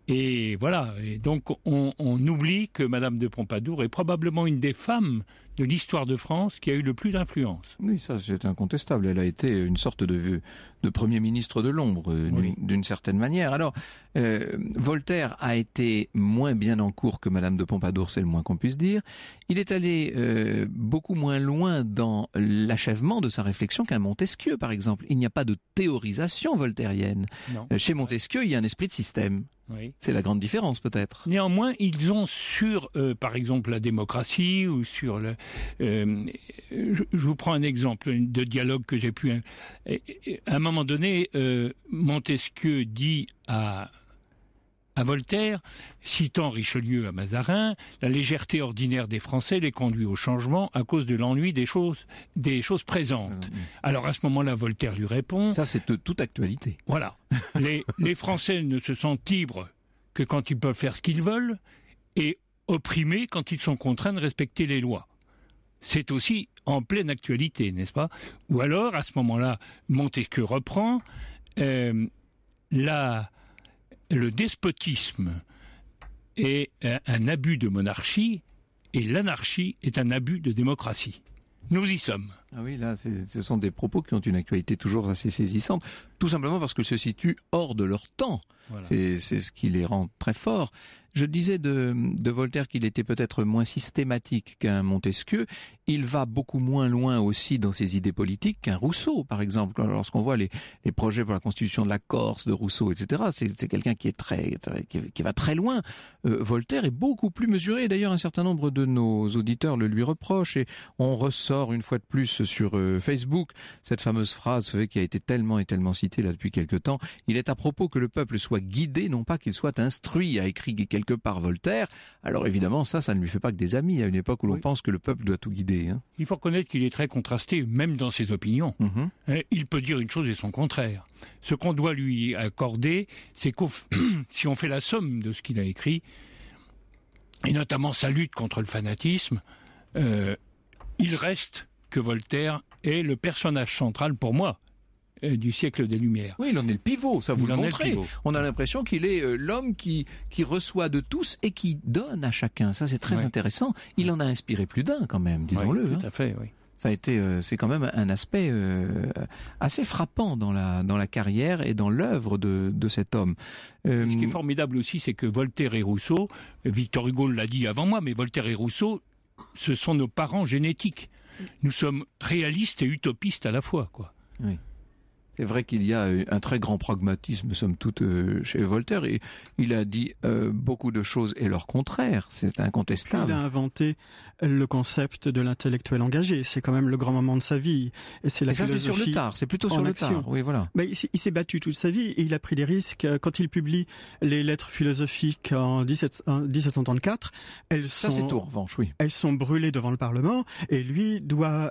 Et voilà. Et donc, on, on oublie que Madame de Pompadour est probablement une des femmes de l'histoire de France qui a eu le plus d'influence. Oui, ça c'est incontestable. Elle a été une sorte de, de Premier ministre de l'ombre, euh, d'une certaine manière. Alors, euh, Voltaire a été moins bien en cours que Madame de Pompadour, c'est le moins qu'on puisse dire. Il est allé euh, beaucoup moins loin dans l'achèvement de sa réflexion qu'un Montesquieu, par exemple. Il n'y a pas de théorisation voltairienne. chez Montesquieu, il y a un esprit de système. Oui. C'est la grande différence peut-être. Néanmoins, ils ont sur, par exemple, la démocratie ou sur le, euh, je, vous prends un exemple de dialogue que j'ai pu. Euh, à un moment donné, euh, Montesquieu dit à à Voltaire, citant Richelieu à Mazarin, la légèreté ordinaire des Français les conduit au changement à cause de l'ennui des choses, des choses présentes. Ah, Alors à ce moment-là, Voltaire lui répond. Ça, c'est toute actualité. Voilà. les, les Français ne se sentent libres que quand ils peuvent faire ce qu'ils veulent et opprimés quand ils sont contraints de respecter les lois c'est aussi en pleine actualité, n'est-ce pas Ou alors, à ce moment-là, Montesquieu reprend euh, le despotisme est un abus de monarchie et l'anarchie est un abus de démocratie. Nous y sommes. Ah oui, là, ce sont des propos qui ont une actualité toujours assez saisissante, tout simplement parce qu'ils se situent hors de leur temps. C'est ce qui les rend très forts. Je disais de, Voltaire qu'il était peut-être moins systématique qu'un Montesquieu. Il va beaucoup moins loin aussi dans ses idées politiques qu'un Rousseau, par exemple. Lorsqu'on voit les, projets pour la constitution de la Corse de Rousseau, etc., c'est quelqu'un qui est très, qui, va très loin. Euh, Voltaire est beaucoup plus mesuré. D'ailleurs, un certain nombre de nos auditeurs le lui reprochent et on ressort une fois de plus sur euh, Facebook, cette fameuse phrase qui a été tellement et tellement citée là depuis quelque temps, il est à propos que le peuple soit guidé, non pas qu'il soit instruit, a écrit quelque part Voltaire. Alors évidemment, ça, ça ne lui fait pas que des amis à une époque où l'on pense que le peuple doit tout guider. Hein. Il faut reconnaître qu'il est très contrasté, même dans ses opinions. Mm-hmm. Euh, il peut dire une chose et son contraire. Ce qu'on doit lui accorder, c'est que si on fait la somme de ce qu'il a écrit, et notamment sa lutte contre le fanatisme, euh, il reste que Voltaire est le personnage central pour moi euh, du siècle des Lumières. Oui, il en est le pivot, ça vous le montrez. On a l'impression qu'il est euh, l'homme qui, qui reçoit de tous et qui donne à chacun. Ça, c'est très intéressant. Il en a inspiré plus d'un quand même, disons-le. Oui, tout hein. à fait, Ça a été, euh, c'est quand même un aspect assez frappant dans la dans la carrière et dans l'œuvre de, de cet homme. Ce qui est formidable aussi, c'est que Voltaire et Rousseau, Victor Hugo l'a dit avant moi, mais Voltaire et Rousseau, ce sont nos parents génétiques nous sommes réalistes et utopistes à la fois. Quoi. C'est vrai qu'il y a euh, un très grand pragmatisme, somme toute, euh, chez Voltaire. Et il a dit euh, beaucoup de choses et leur contraire. C'est incontestable. il a inventé le concept de l'intellectuel engagé. C'est quand même le grand moment de sa vie. Et c'est la ça, c'est sur le tard. C'est plutôt sur le tard. Oui, voilà. Mais il s'est battu toute sa vie et il a pris des risques. Quand il publie les lettres philosophiques en, 17, 1734, elles sont. Elles sont brûlées devant le Parlement et lui doit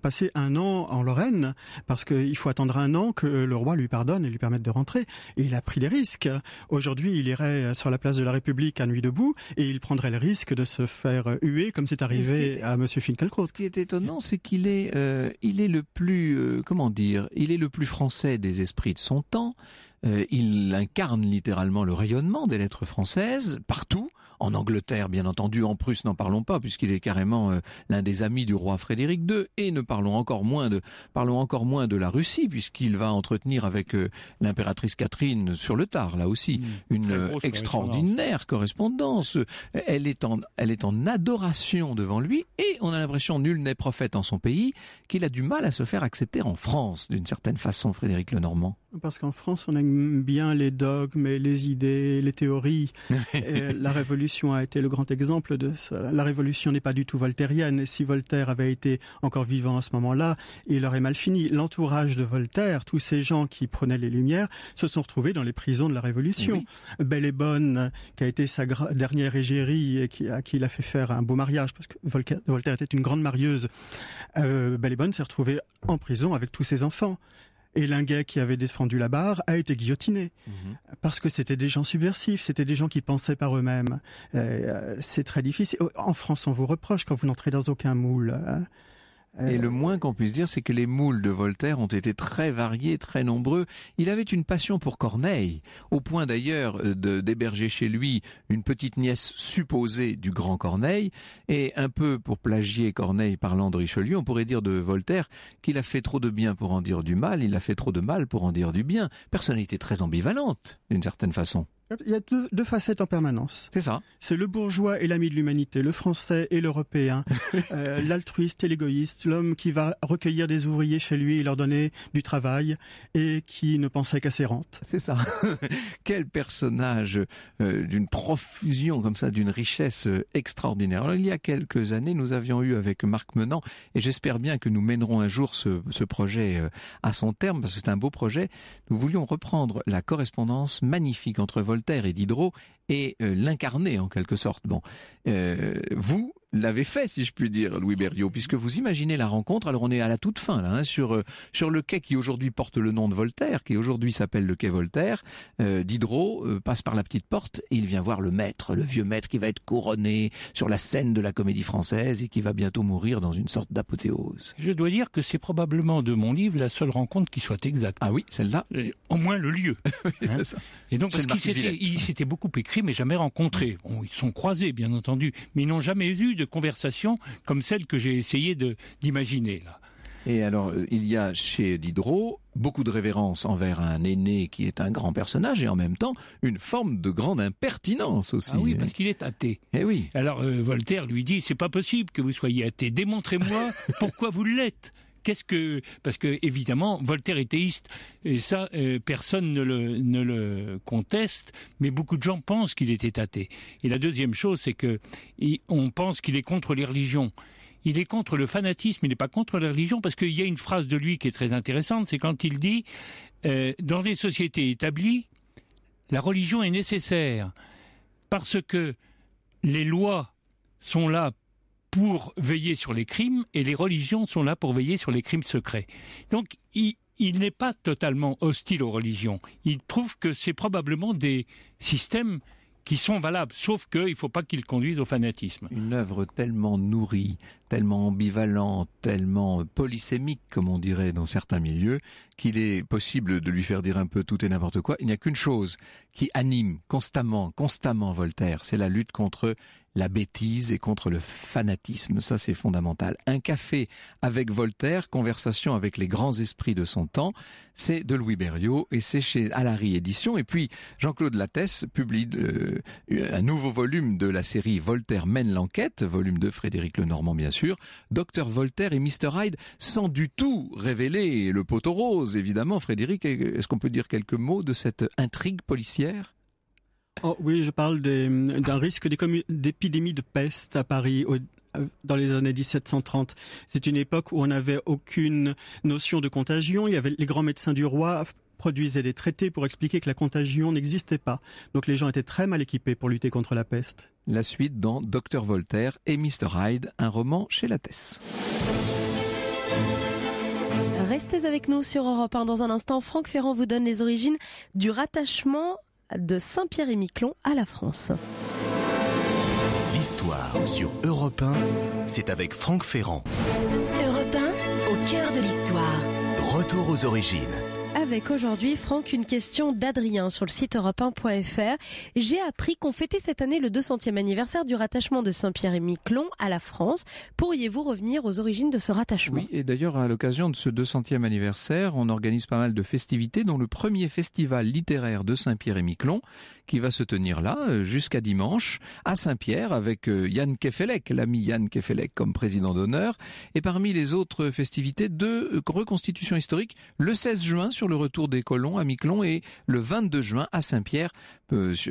passer un an en Lorraine parce qu'il faut attendre un que le roi lui pardonne et lui permette de rentrer. il a pris des risques. Aujourd'hui, il irait sur la place de la République à nuit debout et il prendrait le risque de se faire huer comme c'est arrivé à Monsieur Finkielkraut. Ce qui est étonnant, c'est qu'il est, euh, il est le plus, euh, comment dire, il est le plus français des esprits de son temps. Euh, il incarne littéralement le rayonnement des lettres françaises partout en Angleterre, bien entendu, en Prusse, n'en parlons pas, puisqu'il est carrément euh, l'un des amis du roi Frédéric II, et ne parlons encore moins de, parlons encore moins de la Russie, puisqu'il va entretenir avec euh, l'impératrice Catherine sur le tard, là aussi, mmh, une hein. extraordinaire correspondance. Elle est en, elle est en adoration devant lui, et on a l'impression, nul n'est prophète en son pays, qu'il a du mal à se faire accepter en France, d'une certaine façon, Frédéric le Normand. Parce qu'en France, on aime bien les dogmes et les idées, les théories. Euh, la Révolution a été le grand exemple de ça. La Révolution n'est pas du tout voltairienne. Et si Voltaire avait été encore vivant à ce moment-là, il aurait mal fini. L'entourage de Voltaire, tous ces gens qui prenaient les Lumières, se sont retrouvés dans les prisons de la Révolution. Belle et Bonne, qui a été sa dernière égérie et qui, à qui il a fait faire un beau mariage, parce que Voltaire était une grande marieuse, euh, Belle et Bonne s'est retrouvée en prison avec tous ses enfants. Et Linguet, qui avait défendu la barre, a été guillotiné. Mhm. Parce que c'était des gens subversifs, c'était des gens qui pensaient par eux-mêmes. Euh, c'est très difficile. En France, on vous reproche quand vous n'entrez dans aucun moule. Hein. Et euh. le moins qu'on puisse dire, c'est que les moules de Voltaire ont été très variés, très nombreux. Il avait une passion pour Corneille, au point d'ailleurs euh, d'héberger chez lui une petite nièce supposée du grand Corneille. Et un peu pour plagier Corneille parlant de Richelieu, on pourrait dire de Voltaire qu'il a fait trop de bien pour en dire du mal, il a fait trop de mal pour en dire du bien. Personnalité très ambivalente, d'une certaine façon. Il y a deux, facettes en permanence. C'est ça. C'est le bourgeois et l'ami de l'humanité, le français et l'européen, euh, l'altruiste et l'égoïste, l'homme qui va recueillir des ouvriers chez lui et leur donner du travail et qui ne pensait qu'à ses rentes. C'est ça. Quel personnage euh, d'une profusion comme ça, d'une richesse euh, extraordinaire. il y a quelques années, nous avions eu avec Marc Menant, et j'espère bien que nous mènerons un jour ce, ce projet à son terme, parce que c'est un beau projet, nous voulions reprendre la correspondance magnifique entre et d'hydro et euh, l'incarner en quelque sorte. Bon, euh, vous, l'avait fait, si je puis dire, Louis Berriot, puisque vous imaginez la rencontre. Alors on est à la toute fin là, hein, sur euh, sur le quai qui aujourd'hui porte le nom de Voltaire, qui aujourd'hui s'appelle le quai Voltaire. Euh, Diderot euh, passe par la petite porte et il vient voir le maître, le vieux maître qui va être couronné sur la scène de la Comédie Française et qui va bientôt mourir dans une sorte d'apothéose. Je dois dire que c'est probablement de mon livre la seule rencontre qui soit exacte. Ah oui, celle-là. Au moins le lieu. oui, hein. ça. Et donc parce s'étaient beaucoup écrit mais jamais rencontré. Bon, ils sont croisés bien entendu, mais ils n'ont jamais eu de de conversation comme celle que j'ai essayé d'imaginer là. Et alors, euh, il y a chez Diderot beaucoup de révérence envers un aîné qui est un grand personnage et en même temps une forme de grande impertinence aussi. Ah oui, parce qu'il est athée. et eh oui. Alors euh, Voltaire lui dit c'est pas possible que vous soyez athée. Démontrez-moi pourquoi vous l'êtes. Qu'est-ce que parce que évidemment Voltaire est théiste et ça euh, personne ne le, ne le conteste, mais beaucoup de gens pensent qu'il était athée. Et la deuxième chose, c'est que on pense qu'il est contre les religions il est contre le fanatisme, il n'est pas contre la religion, parce qu'il y a une phrase de lui qui est très intéressante, c'est quand il dit euh, Dans les sociétés établies, la religion est nécessaire, parce que les lois sont là pour veiller sur les crimes et les religions sont là pour veiller sur les crimes secrets. Donc il, n'est pas totalement hostile aux religions. Il trouve que c'est probablement des systèmes qui sont valables, sauf qu'il ne faut pas qu'ils conduisent au fanatisme. Une œuvre tellement nourrie, tellement ambivalent, tellement polysémique, comme on dirait dans certains milieux, qu'il est possible de lui faire dire un peu tout et n'importe quoi. Il n'y a qu'une chose qui anime constamment, constamment Voltaire, c'est la lutte contre la bêtise et contre le fanatisme. Ça, c'est fondamental. Un café avec Voltaire, conversation avec les grands esprits de son temps, c'est de Louis Berriot et c'est chez Alary Édition. Et puis, Jean-Claude Lattès publie euh, un nouveau volume de la série Voltaire mène l'enquête, volume de Frédéric Lenormand, bien sûr Dr Voltaire et Mr Hyde sans du tout révéler le poteau rose, évidemment. Frédéric, est-ce qu'on peut dire quelques mots de cette intrigue policière Oh, oui, je parle d'un risque d'épidémie de peste à Paris dans les années 1730. C'est une époque où on n'avait aucune notion de contagion. Il y avait les grands médecins du roi produisaient des traités pour expliquer que la contagion n'existait pas. Donc les gens étaient très mal équipés pour lutter contre la peste. La suite dans Docteur Voltaire et Mr. Hyde, un roman chez Lattès. Restez avec nous sur Europe 1 dans un instant. Franck Ferrand vous donne les origines du rattachement de Saint-Pierre-et-Miquelon à la France. L'histoire sur Europe 1, c'est avec Franck Ferrand. Europe 1, au cœur de l'histoire. Retour aux origines. Avec aujourd'hui, Franck, une question d'Adrien sur le site europe1.fr. J'ai appris qu'on fêtait cette année le 200e anniversaire du rattachement de Saint-Pierre et Miquelon à la France. Pourriez-vous revenir aux origines de ce rattachement Oui, et d'ailleurs, à l'occasion de ce 200e anniversaire, on organise pas mal de festivités, dont le premier festival littéraire de Saint-Pierre et Miquelon, qui va se tenir là euh, jusqu'à dimanche à Saint-Pierre avec euh, Yann Kefelec, l'ami Yann Kefelec comme président d'honneur. Et parmi les autres festivités, deux euh, reconstitutions historiques le 16 juin sur le retour des colons à Miquelon et le 22 juin à Saint-Pierre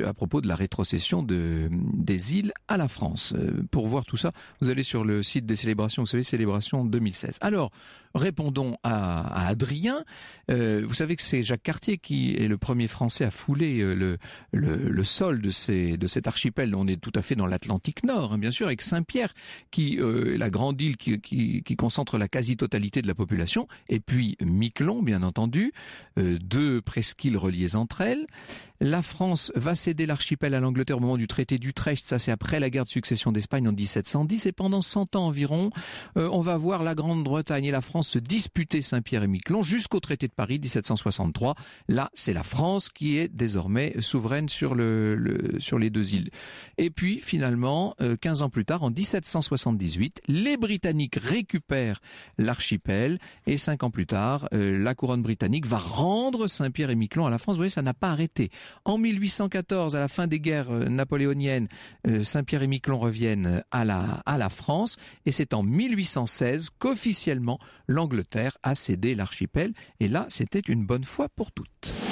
à propos de la rétrocession de, des îles à la France. Pour voir tout ça, vous allez sur le site des célébrations, vous savez, célébration 2016. Alors, répondons à, Adrien. vous savez que c'est Jacques Cartier qui est le premier Français à fouler le, le le, sol de, ces, de cet archipel. On est tout à fait dans l'Atlantique Nord, hein, bien sûr, avec Saint-Pierre, qui euh, la grande île qui, qui, concentre la quasi-totalité de la population, et puis Miquelon, bien entendu, euh, deux presqu'îles reliées entre elles. La France va céder l'archipel à l'Angleterre au moment du traité d'Utrecht, ça c'est après la guerre de succession d'Espagne en 1710, et pendant 100 ans environ, euh, on va voir la Grande-Bretagne et la France se disputer Saint-Pierre et Miquelon jusqu'au traité de Paris 1763. Là, c'est la France qui est désormais souveraine sur, les deux îles. Et puis finalement, 15 euh, ans plus tard, en 1778, les Britanniques récupèrent l'archipel et 5 ans plus tard, euh, la couronne britannique va rendre Saint-Pierre et Miquelon à la France. Vous voyez, ça n'a pas arrêté. En 1814, à la fin des guerres euh, napoléoniennes, Saint-Pierre et Miquelon reviennent à la, à la France et c'est en 1816 qu'officiellement l'Angleterre a cédé l'archipel et là, c'était une bonne fois pour toutes.